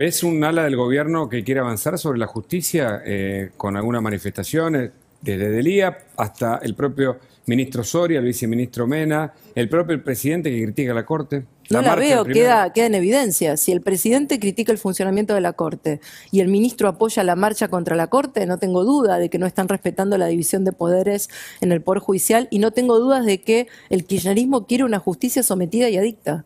¿Es un ala del gobierno que quiere avanzar sobre la justicia eh, con algunas manifestaciones, desde Delía hasta el propio ministro Soria, el viceministro Mena, el propio presidente que critica la Corte? No la, veo, queda, queda en evidencia. Si el presidente critica el funcionamiento de la Corte y el ministro apoya la marcha contra la Corte, no tengo duda de que no están respetando la división de poderes en el Poder Judicial y no tengo dudas de que el kirchnerismo quiere una justicia sometida y adicta.